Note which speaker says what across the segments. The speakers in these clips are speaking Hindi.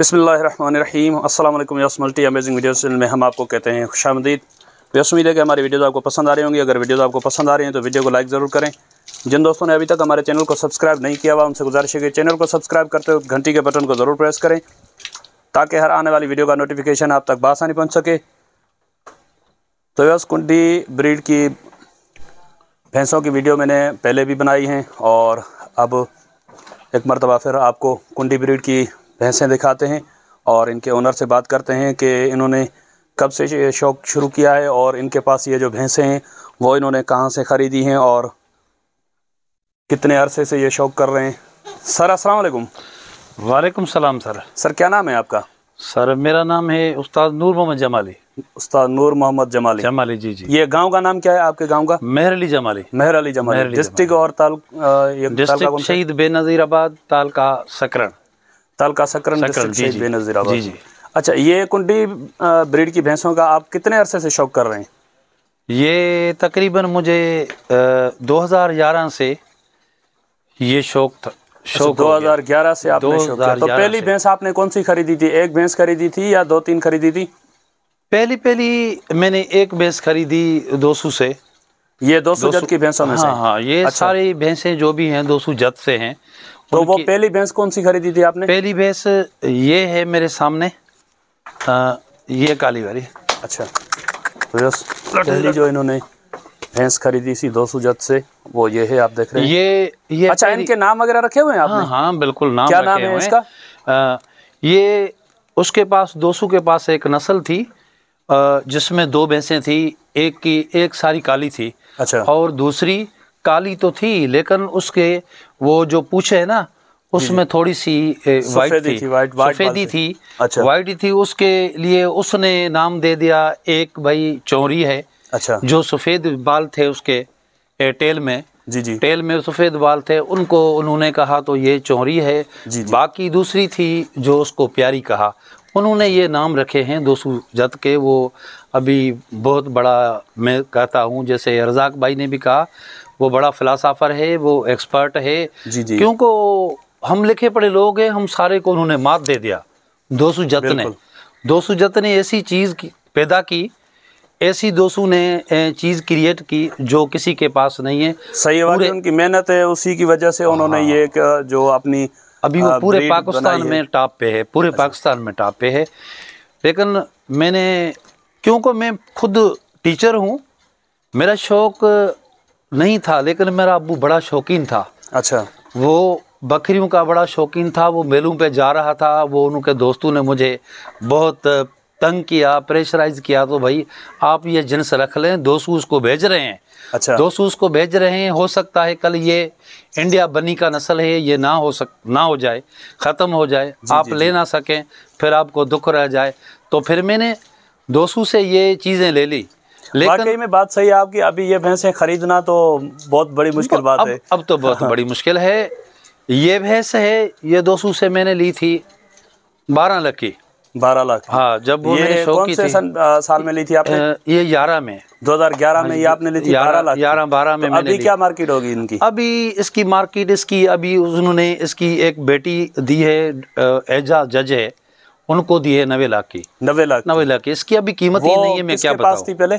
Speaker 1: बसमीम अल्लाम yes multi amazing video channel में हम आपको कहते हैं खुश आमदीद वैस उम्मीद है कि हमारी वीडियोज़ आपको पसंद आ रही होंगी अगर वीडियोज़ आपको पसंद आ रही हैं तो वीडियो को लाइक ज़रूर करें जिन दोस्तों ने अभी तक हमारे चैनल को सब्सक्राइब नहीं किया हुआ उनसे गुजारिश है कि चैनल को सब्सक्राइब करते हुए घंटी के बटन को ज़रूर प्रेस करें ताकि हर आने वाली वीडियो का नोटिफिकेशन आप तक बासानी पहुँच सके तो यस कुंडी ब्रीड की भैंसों की वीडियो मैंने पहले भी बनाई हैं और अब एक मरतबा फिर आपको कुंडी ब्रीड की भैंसें दिखाते हैं और इनके ओनर से बात करते हैं कि इन्होंने कब से शौक़ शुरू किया है और इनके पास ये जो भैंसें हैं वो इन्होंने कहाँ से ख़रीदी हैं और कितने अरसे से ये शौक़ कर रहे हैं सर असलकुम वालेकुम सलाम सर सर क्या नाम है आपका सर मेरा नाम है उस्ताद नूर मोहम्मद जमाली उस्ताद नूर मोहम्मद जमाली जमाली जी जी ये गांव का नाम क्या है आपके गांव का मेहर अली जमाली मेहर अली जमाली डिस्ट्रिक्ट और ताल शहीद बेनजीराबाद तालका सकरण तालका सकरन बेनजीरा अच्छा ये कुंडी ब्रीड की भैंसों का आप कितने अरसे से शौक कर रहे हैं
Speaker 2: ये तकरीबन मुझे दो हज़ार ग्यारह से ये शौक था अच्छा, शौक दो हज़ार ग्यारह से आपने शौक तो पहली
Speaker 1: भैंस आपने कौन सी खरीदी थी एक भैंस खरीदी थी या दो तीन खरीदी थी पहली
Speaker 2: पहली मैंने एक भैंस खरीदी दो सौ से ये दो सौ जत की भैंसों में हाँ, से हाँ हाँ ये अच्छा। सारी भैंसें जो भी हैं दो सौ जत से हैं तो वो पहली भैंस कौन सी खरीदी थी आपने पहली भैंस ये है मेरे सामने आ, ये काली वाली
Speaker 1: अच्छा तो पहली जो इन्होंने भैंस खरीदी थी दो सुजत से वो ये है आप देख रहे हैं ये ये अच्छा इनके नाम वगैरह रखे हुए हैं आपने हाँ,
Speaker 2: हाँ बिल्कुल नाम क्या नाम है इसका ये उसके पास दोसू के पास एक नस्ल थी जिसमें दो भैंसें थी एक की एक सारी काली थी अच्छा और दूसरी काली तो थी लेकिन उसके वो जो पूछे है ना उसमें थोड़ी सी वाइट थी, वाइट, सफेदी थी अच्छा वाइट थी उसके लिए उसने नाम दे दिया एक भाई चोरी है अच्छा जो सफेद बाल थे उसके टेल में जी जी टेल में सफेद बाल थे उनको उन्होंने कहा तो ये चोरी है जी जी। बाकी दूसरी थी जो उसको प्यारी कहा उन्होंने ये नाम रखे हैं दोसू जत के वो अभी बहुत बड़ा मैं कहता हूँ जैसे रजाक भाई ने भी कहा वो बड़ा फ़िलासाफ़र है वो एक्सपर्ट है क्योंकि हम लिखे पढ़े लोग हैं हम सारे को उन्होंने मात दे दिया दोसू जत ने दोसू जत ने ऐसी चीज़ की पैदा की ऐसी दोस्तों ने चीज़ क्रिएट की जो किसी के पास नहीं है
Speaker 1: सही बात है उनकी मेहनत है उसी की वजह से उन्होंने हाँ। ये जो अपनी अभी वो पूरे पाकिस्तान में
Speaker 2: टॉप पे है पूरे अच्छा। पाकिस्तान में टॉप पे है लेकिन मैंने क्योंकि मैं खुद टीचर हूँ मेरा शौक नहीं था लेकिन मेरा अबू बड़ा शौकीन था अच्छा वो बकरियों का बड़ा शौकीन था वो मेलों पे जा रहा था वो उनके दोस्तों ने मुझे बहुत तंग किया प्रेशराइज किया तो भाई आप ये जिन्स रख लें दोस्त उसको भेज रहे हैं अच्छा दोस्त उसको भेज रहे हैं हो सकता है कल ये इंडिया बनी का नस्ल है ये ना हो सक ना हो जाए ख़त्म हो जाए जी, आप जी, ले जी. ना सकें फिर आपको दुख रह जाए तो फिर मैंने दोस्तों से ये चीज़ें ले ली लेकिन वाकई
Speaker 1: में बात सही है आपकी अभी ये भैंसें खरीदना तो बहुत
Speaker 2: बड़ी मुश्किल बात अब, है अब तो बहुत हाँ। बड़ी मुश्किल है ये भैंस है ये दोस्तों से मैंने ली थी बारह लकी बारह लाख हाँ जब वो ये कौन से थी?
Speaker 1: आ, साल में ली थी आपने ये ग्यारह में 2011 में ये हाँ, आपने ली थी बारह लाख ग्यारह बारह में तो अभी क्या
Speaker 2: मार्केट होगी इनकी अभी इसकी मार्केट इसकी अभी उन्होंने इसकी एक बेटी दी है एजा जज है उनको दी है नबे लाख की नवे लाख नवे लाख की इसकी अभी कीमत ही नहीं है मैं क्या थी पहले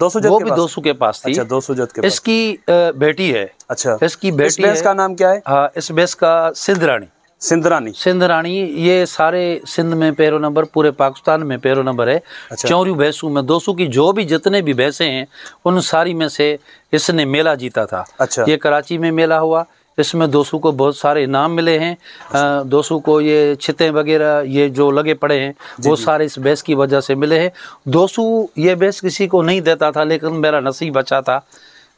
Speaker 1: दो सौ वो भी दो सौ के पास थी अच्छा, दो सौ के पास। इसकी
Speaker 2: बेटी है अच्छा इसकी बेटी इस का नाम क्या है हाँ इस बेस का सिद्ध रानी सिंधरानी सिंधरानी ये सारे सिंध में पेरो नंबर पूरे पाकिस्तान में पेरो नंबर है अच्छा। चौरी भैंसों में दो की जो भी जितने भी भैंसे हैं उन सारी में से इसने मेला जीता था अच्छा ये कराची में मेला हुआ इसमें दोस्तों को बहुत सारे इनाम मिले हैं अच्छा। दोस्तों को ये छितें वगैरह ये जो लगे पड़े हैं वो सारे इस भैंस की वजह से मिले हैं दोसू ये भैंस किसी को नहीं देता था लेकिन मेरा नसीब बचा था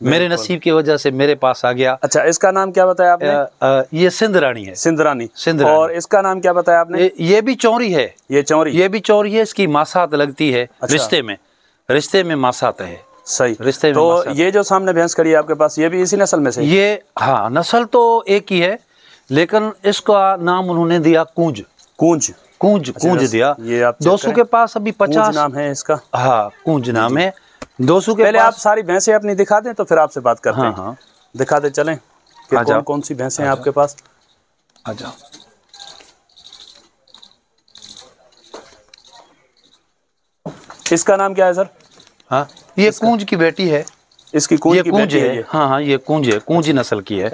Speaker 2: मेरे नसीब की वजह से मेरे पास आ गया अच्छा इसका नाम क्या बताया आपने आ, आ, ये सिंध रानी है सिंध रानी सिंध और
Speaker 1: इसका नाम क्या बताया आपने ये,
Speaker 2: ये भी चोरी है ये चौरी ये भी चौरी है इसकी मासात लगती है अच्छा। रिश्ते में रिश्ते में मासात है सही रिश्ते तो में
Speaker 1: ये जो सामने भैंस खड़ी है आपके पास ये भी इसी नस्ल में से ये हाँ नस्ल तो एक ही है लेकिन इसका नाम उन्होंने दिया कुंज कुंज कुंज अच्छा, कुंज दिया ये दोस्तों के पास अभी पचास नाम है इसका हाँ कुंज नाम है दो सौ पहले आप सारी भैंसे अपनी दिखा दें तो फिर आपसे बात करते हाँ, हैं हाँ।, हाँ। दे चलें कि कौन कौन सी भैंसे हैं आपके पास अच्छा इसका नाम क्या है सर हाँ ये कूंज की बेटी है
Speaker 2: इसकी कूंज की कुंज है, है हाँ हाँ ये कूंज है कूंज नस्ल की है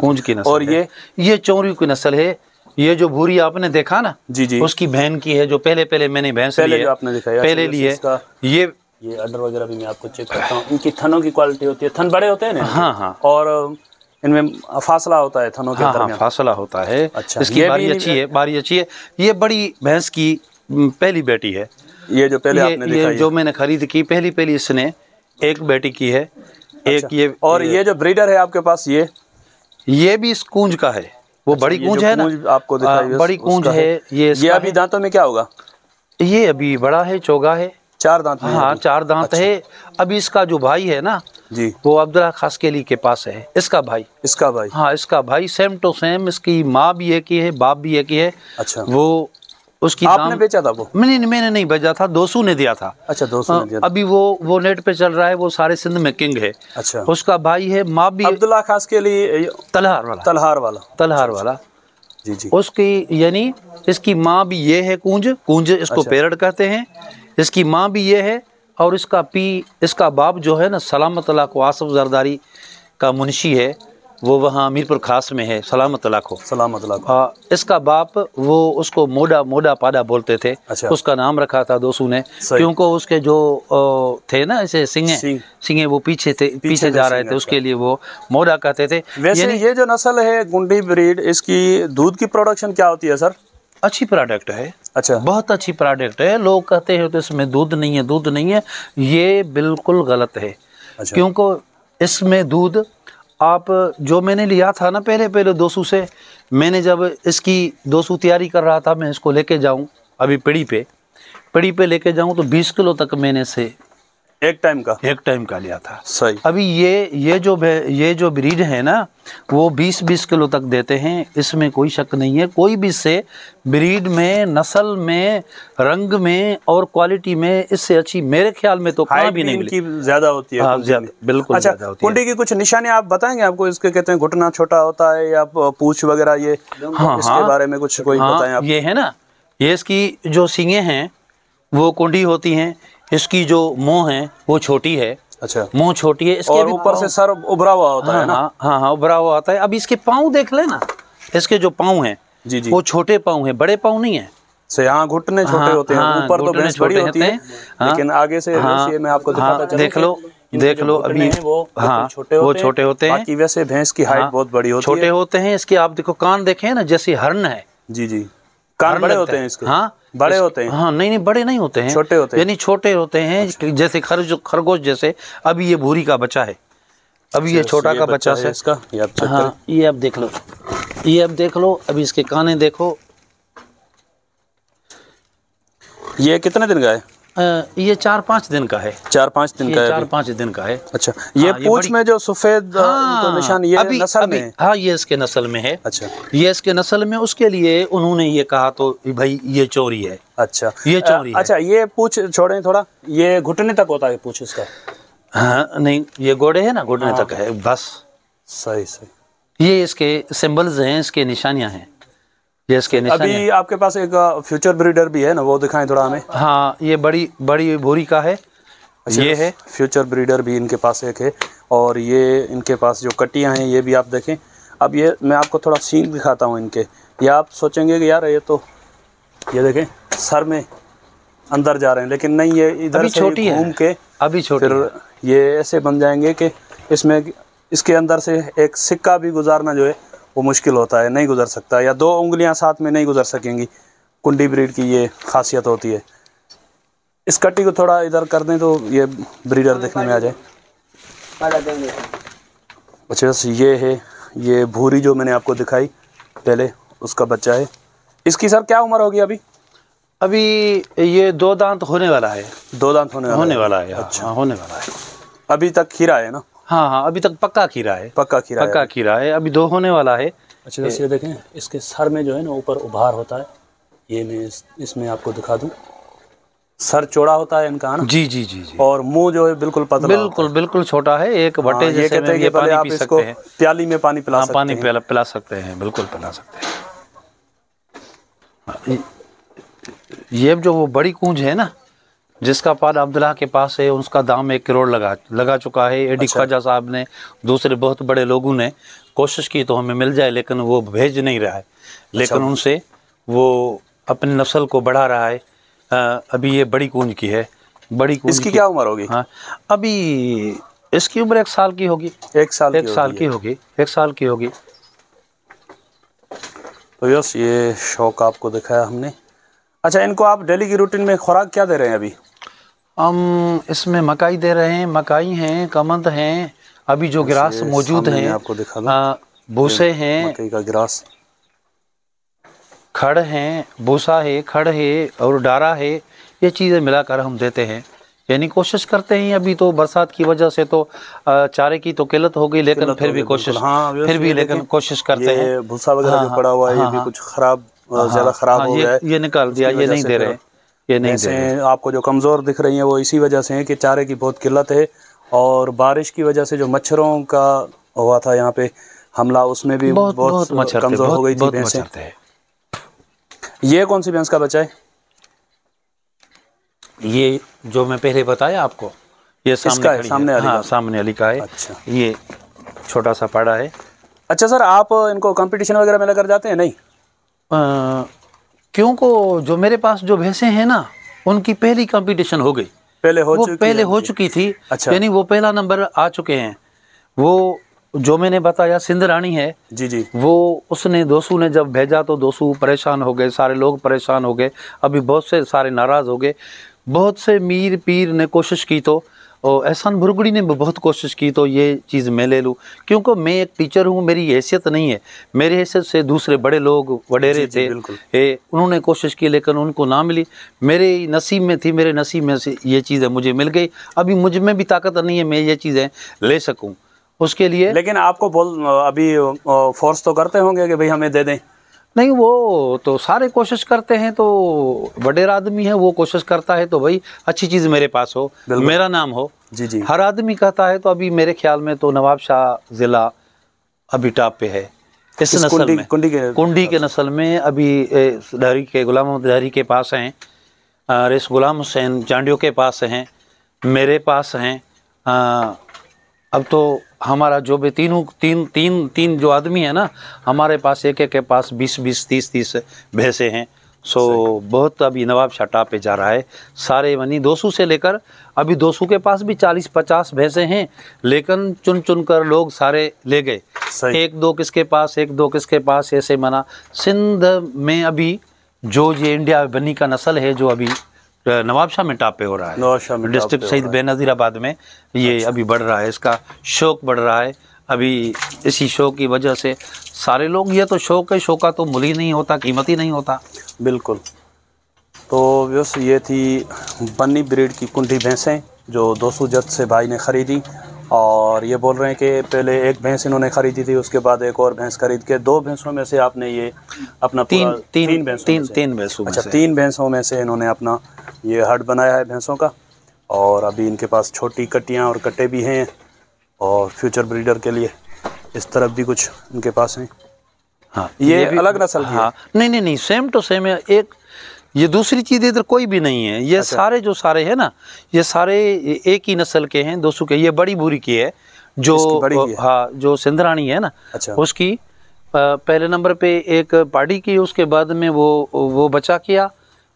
Speaker 2: कूंज की नस्ल और ये ये चोरी की नस्ल है ये जो भूरी आपने देखा ना जी जी उसकी बहन की है जो पहले पहले मैंने भैंस पहले लिए, आपने पहले अच्छा,
Speaker 1: लिए ये ये अंडर वगैरह भी मैं आपको चेक करता हूँ इनकी थनों की क्वालिटी होती है थन बड़े होते हैं ना हाँ हाँ और इनमें फासला होता है थनों के हाँ, हाँ,
Speaker 2: फासला होता है अच्छा इसकी ये बारी अच्छी है बारी अच्छी है ये बड़ी भैंस की पहली बेटी है ये जो पहले ये, आपने ये जो मैंने खरीद की पहली पहली इसने एक बेटी की है एक अच्छा, ये और ये, जो ब्रीडर है आपके पास ये ये भी इस कूंज का है वो अच्छा, बड़ी कूंज है ना आपको हाँ, बड़ी कूंज है ये ये अभी दांतों में क्या होगा ये अभी बड़ा है चौगा है चार दांत हाँ चार दांत अच्छा। है अभी इसका जो भाई है ना जी वो अब्दुल्ला खास के पास है इसका भाई इसका भाई हाँ इसका भाई सेम टू सेम इसकी माँ भी एक ही है बाप भी एक ही है अच्छा वो उसकी आपने बेचा था वो मैंने मैंने नहीं भेजा था दोसू ने दिया था अच्छा दोसू ने हाँ, दिया अभी वो वो नेट पे चल रहा है वो सारे सिंध में किंग है अच्छा उसका भाई है माँ भी अब्दुल्ला खास के लिए तलहार वाला तलहार वाला तलहार वाला उसकी यानी इसकी माँ भी ये है कुंज कुंज इसको अच्छा। पेरड कहते हैं इसकी माँ भी ये है और इसका पी इसका बाप जो है ना सलामत को आसफ जरदारी का मुंशी है वो वहाँ अमीरपुर खास में है सलामत लाखो सलामत लाखो हाँ इसका बाप वो उसको मोडा मोडा पाडा बोलते थे अच्छा। उसका नाम रखा था दोस्तों ने क्योंकि उसके जो थे ना ऐसे सिंगे सिंगे वो पीछे थे पीछे, पीछे जा रहे थे अच्छा। उसके लिए वो मोडा कहते थे वैसे
Speaker 1: ये जो नस्ल है गुंडी ब्रीड इसकी दूध की प्रोडक्शन क्या होती है
Speaker 2: सर अच्छी प्रोडक्ट है अच्छा बहुत अच्छी प्रोडक्ट है लोग कहते हैं तो इसमें दूध नहीं है दूध नहीं है ये बिल्कुल गलत है अच्छा। क्योंकि इसमें दूध आप जो मैंने लिया था ना पहले पहले दो सौ से मैंने जब इसकी दो सौ तैयारी कर रहा था मैं इसको लेके जाऊँ अभी पीढ़ी पे पीढ़ी पे लेके जाऊँ तो बीस किलो तक मैंने से एक टाइम का एक टाइम का लिया था सही अभी ये ये जो ये जो ब्रीड है ना वो 20-20 किलो तक देते हैं इसमें कोई शक नहीं है कोई भी से ब्रीड में नस्ल में रंग में और क्वालिटी में इससे अच्छी मेरे ख्याल में तो कहीं भी नहीं की
Speaker 1: ज्यादा होती है हाँ, बिल्कुल अच्छा, ज्यादा होती कुंडी की कुछ निशानी आप बताएंगे आपको इसके कहते हैं घुटना छोटा होता है या पूछ वगैरह ये हाँ, इसके हाँ। बारे में कुछ कोई हाँ,
Speaker 2: ये है ना ये इसकी जो सिंगे हैं वो कुंडी होती हैं इसकी जो मुंह है वो छोटी है अच्छा मुंह छोटी है इसके ऊपर से
Speaker 1: सर उभरा हुआ होता हाँ, है ना हाँ
Speaker 2: हाँ, हाँ उभरा हुआ आता है अब इसके पाँव देख लेना इसके जो पाँव है जी जी वो छोटे पाँव है बड़े पाँव नहीं है से यहाँ घुटने हाँ, छोटे होते हैं हाँ, ऊपर तो भैंस बड़ी होती है लेकिन आगे
Speaker 1: से मैं आपको दिखाता देख लो
Speaker 2: देख लो अभी वो हाँ छोटे वो छोटे होते हैं बाकी वैसे भैंस की हाइट बहुत बड़ी होती है छोटे होते हैं इसके आप देखो कान देखें ना जैसे हरन है जी जी कान बड़े होते हैं इसके हाँ बड़े होते हैं हाँ नहीं नहीं बड़े नहीं होते हैं छोटे होते हैं यानी छोटे होते हैं अच्छा। जैसे खरगो खरगोश जैसे अभी ये भूरी का बच्चा है अभी ये अच्छा, छोटा का बच्चा है इसका ये आप हाँ ये अब देख लो ये आप देख लो अभी इसके काने देखो
Speaker 1: ये कितने दिन का है ये चार पाँच दिन का है चार पाँच दिन का है चार पाँच दिन का है अच्छा हाँ, ये हाँ, पूछ में जो सफेद हाँ, तो ये अभी, नसल अभी, में हाँ
Speaker 2: ये इसके नस्ल में है अच्छा ये इसके नस्ल में उसके लिए उन्होंने ये कहा तो भाई ये चोरी है अच्छा ये चोरी आ, अच्छा
Speaker 1: ये पूछ छोड़े थोड़ा ये घुटने तक होता है पूछ इसका
Speaker 2: हाँ नहीं ये घोड़े है ना घुटने हाँ। तक है बस सही सही ये इसके सिम्बल्स हैं इसके निशानियाँ हैं यस के निशान अभी
Speaker 1: आपके पास एक फ्यूचर ब्रीडर भी है ना वो दिखाएं थोड़ा हमें हाँ ये बड़ी बड़ी भूरी का है अच्छा, ये है फ्यूचर ब्रीडर भी इनके पास एक है और ये इनके पास जो कटियाँ हैं ये भी आप देखें अब ये मैं आपको थोड़ा सींग दिखाता हूँ इनके ये आप सोचेंगे कि यार ये तो ये देखें सर में अंदर जा रहे हैं लेकिन नहीं ये इधर छोटी घूम के अभी छोटी फिर ये ऐसे बन जाएंगे कि इसमें इसके अंदर से एक सिक्का भी गुजारना जो है वो मुश्किल होता है नहीं गुजर सकता या दो उंगलियां साथ में नहीं गुजर सकेंगी कुंडी ब्रीड की ये खासियत होती है इस कट्टी को थोड़ा इधर कर दें तो ये ब्रीडर देखने में आ जाए अच्छा बस ये है ये भूरी जो मैंने आपको दिखाई पहले उसका बच्चा है इसकी सर क्या उम्र होगी अभी अभी ये दो दांत होने वाला है दो दांत होने
Speaker 2: वाला होने वाला है, वाला है हाँ, अच्छा हाँ, होने वाला है अभी तक खीरा है ना हाँ हाँ अभी तक पक्का खीरा है पक्का खीरा पक्का है। खीरा है अभी दो होने वाला है अच्छा जैसे ये
Speaker 1: देखें इसके सर में जो है ना ऊपर उभार होता है ये मैं इस, इसमें आपको दिखा दूँ सर चौड़ा होता है इनका ना जी जी जी जी और मुंह जो है बिल्कुल पतला
Speaker 2: बिल्कुल बिल्कुल छोटा है एक हाँ, बटे जैसे ये कहते हैं कि पानी आप प्याली में पानी पिला हाँ, सकते पानी पिला सकते हैं बिल्कुल पिला सकते हैं हाँ, ये जो वो बड़ी कूंज है ना जिसका पान अब्दुल्ला के पास है उसका दाम एक करोड़ लगा लगा चुका है एडी अच्छा। ख्वाजा साहब ने दूसरे बहुत बड़े लोगों ने कोशिश की तो हमें मिल जाए लेकिन वो भेज नहीं रहा है अच्छा। लेकिन अच्छा। उनसे वो अपनी नस्ल को बढ़ा रहा है आ, अभी ये बड़ी कूंज की है बड़ी कूंज इसकी क्या उम्र होगी हाँ अभी इसकी उम्र एक साल की होगी एक साल एक साल की
Speaker 1: होगी एक साल की होगी तो यस ये शौक आपको दिखाया हमने अच्छा इनको आप डेली की रूटीन में खुराक क्या दे रहे हैं अभी हम
Speaker 2: इसमें मकाई दे रहे हैं मकाई हैं कमंद हैं अभी जो ग्रास मौजूद हैं आपको दिखा भूसे हैं मकई का ग्रास खड़ हैं भूसा है खड़ है और डारा है ये चीज़ें मिलाकर हम देते हैं यानी कोशिश करते हैं अभी तो बरसात की वजह से तो चारे की तो किल्लत हो गई लेकिन हाँ, फिर भी कोशिश हाँ, फिर भी लेकिन कोशिश करते हैं भूसा वगैरह हाँ, पड़ा हुआ है हाँ, ये भी हाँ।
Speaker 1: कुछ खराब हाँ, ज्यादा खराब हाँ, हो गया है ये निकाल दिया ये नहीं दे रहे हैं
Speaker 2: ये नहीं भैंसें
Speaker 1: आपको जो कमज़ोर दिख रही हैं वो इसी वजह से हैं कि चारे की बहुत किल्लत है और बारिश की वजह से जो मच्छरों का हुआ था यहाँ पे हमला उसमें भी बहुत, बहुत, बहुत मच्छर कमज़ोर हो गई थी भैंसें ये कौन सी भैंस का बच्चा है ये जो मैं पहले बताया आपको
Speaker 2: ये सामने सामने अली हाँ, सामने
Speaker 1: अली का है अच्छा
Speaker 2: ये छोटा सा पाड़ा है
Speaker 1: अच्छा सर आप इनको कंपटीशन वगैरह में लेकर जाते हैं नहीं
Speaker 2: क्यों को जो मेरे पास जो भैंसे हैं ना उनकी पहली कंपटीशन हो गई पहले हो वो पहले हो चुकी थी अच्छा यानी वो पहला नंबर आ चुके हैं वो जो मैंने बताया सिंध रानी है जी जी वो उसने दोसू ने जब भेजा तो दोसू परेशान हो गए सारे लोग परेशान हो गए अभी बहुत से सारे नाराज़ हो गए बहुत से मीर पीर ने कोशिश की तो और एहसान बुरगड़ी ने भी बहुत कोशिश की तो ये चीज़ मैं ले लूँ क्योंकि मैं एक टीचर हूँ मेरी हैसियत नहीं है मेरी हैसियत से दूसरे बड़े लोग वडेरे थे ए, उन्होंने कोशिश की लेकिन उनको ना मिली मेरे नसीब में थी मेरे नसीब में से ये चीज़ें मुझे मिल गई अभी मुझ में भी ताकत नहीं है मैं ये चीज़ें ले सकूँ उसके लिए लेकिन आपको बोल
Speaker 1: अभी फोर्स तो करते होंगे कि भाई हमें दे दें नहीं वो तो
Speaker 2: सारे कोशिश करते हैं तो बडेर आदमी है वो कोशिश करता है तो भाई अच्छी चीज़ मेरे पास हो मेरा नाम हो जी जी हर आदमी कहता है तो अभी मेरे ख्याल में तो नवाब शाह ज़िला अभी टॉप पे है
Speaker 1: इस, इस नस्ल में कुंडी के
Speaker 2: कुंडी के नस्ल में अभी डहरी के गुलाम डहरी के पास हैं रेस गुलाम हुसैन चांडियो के पास हैं मेरे पास हैं अब तो हमारा जो भी तीनों तीन तीन तीन जो आदमी है ना हमारे पास एक एक के पास बीस बीस तीस तीस भैंसे हैं सो बहुत अभी नवाब शटा पे जा रहा है सारे वनी दोसू से लेकर अभी दोसू के पास भी चालीस पचास भैंसे हैं लेकिन चुन चुन कर लोग सारे ले गए एक दो किसके पास एक दो किसके पास ऐसे मना सिंध में अभी जो ये इंडिया बनी का नस्ल है जो अभी नवाब शाह में टापे हो रहा है नवाब शाह डिस्ट्रिक्ट सईद बेनज़ीराबाद में ये अच्छा। अभी बढ़ रहा है इसका शौक बढ़ रहा है अभी इसी शो की वजह से सारे लोग ये तो शौक है शो का तो मुल ही नहीं होता कीमत ही नहीं होता
Speaker 1: बिल्कुल तो व्यस ये थी बन्नी ब्रीड की कुंडी भैंसें जो दोसू जत से भाई ने ख़रीदी और ये बोल रहे हैं कि पहले एक भैंस इन्होंने खरीदी थी उसके बाद एक और भैंस खरीद के दो भैंसों में से आपने ये अपना तीन तीन तीन भैंसों तीन तीन भैंसों अच्छा तीन भैंसों में से इन्होंने अपना ये हट बनाया है भैंसों का और अभी इनके पास छोटी कटियाँ और कट्टे भी हैं और फ्यूचर ब्रीडर के लिए इस तरफ भी कुछ इनके पास हैं हाँ ये, ये अलग नसल हाँ
Speaker 2: नहीं नहीं नहीं सेम टू सेम है एक ये दूसरी चीज़ इधर कोई भी नहीं है ये अच्छा। सारे जो सारे हैं ना ये सारे एक ही नस्ल के हैं दोस्तों के ये बड़ी बुरी की है जो बड़ी की है। हाँ जो सिंधरानी है ना अच्छा। उसकी पहले नंबर पे एक पार्टी की उसके बाद में वो वो बचा किया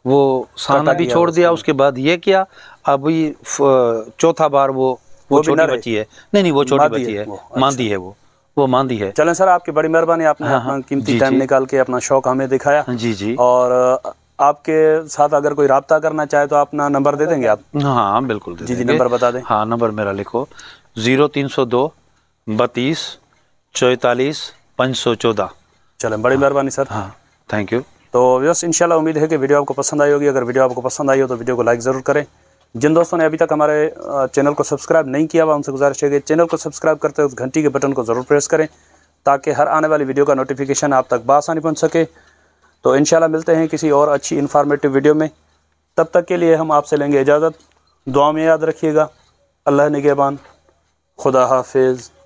Speaker 2: वो साना भी छोड़ दिया उसके बाद ये किया अभी चौथा बार वो वो छोटी बची है नहीं नहीं वो छोटी बची है अच्छा। मांदी है वो वो मांदी है
Speaker 1: चलें सर आपकी बड़ी मेहरबानी आपने हाँ, अपना हाँ। कीमती टाइम निकाल के अपना शौक हमें दिखाया जी जी और आपके साथ अगर कोई रहा करना चाहे तो अपना नंबर दे देंगे आप
Speaker 2: हाँ, हाँ बिल्कुल दे जी जी नंबर बता दें हाँ नंबर मेरा लिखो ज़ीरो तीन सौ दो बत्तीस
Speaker 1: चौतालीस पाँच सौ चौदह चलें बड़ी हाँ। मेहरबानी सर हाँ थैंक यू तो व्यस्त इंशाल्लाह उम्मीद है कि वीडियो आपको पसंद आई होगी अगर वीडियो आपको पसंद आई हो तो वीडियो को लाइक ज़रूर करें जिन दोस्तों ने अभी तक हमारे चैनल को सब्सक्राइब नहीं किया हुआ उनसे गुजारिश है कि चैनल को सब्सक्राइब करते वक्त घंटी के बटन को ज़रूर प्रेस करें ताकि हर आने वाली वीडियो का नोटिफिकेशन आप तक बासानी पहुँच सके तो इन मिलते हैं किसी और अच्छी इन्फॉर्मेटिव वीडियो में तब तक के लिए हम आपसे लेंगे इजाज़त दुआ में याद रखिएगा अल्लाह नगेबान खुदा हाफिज़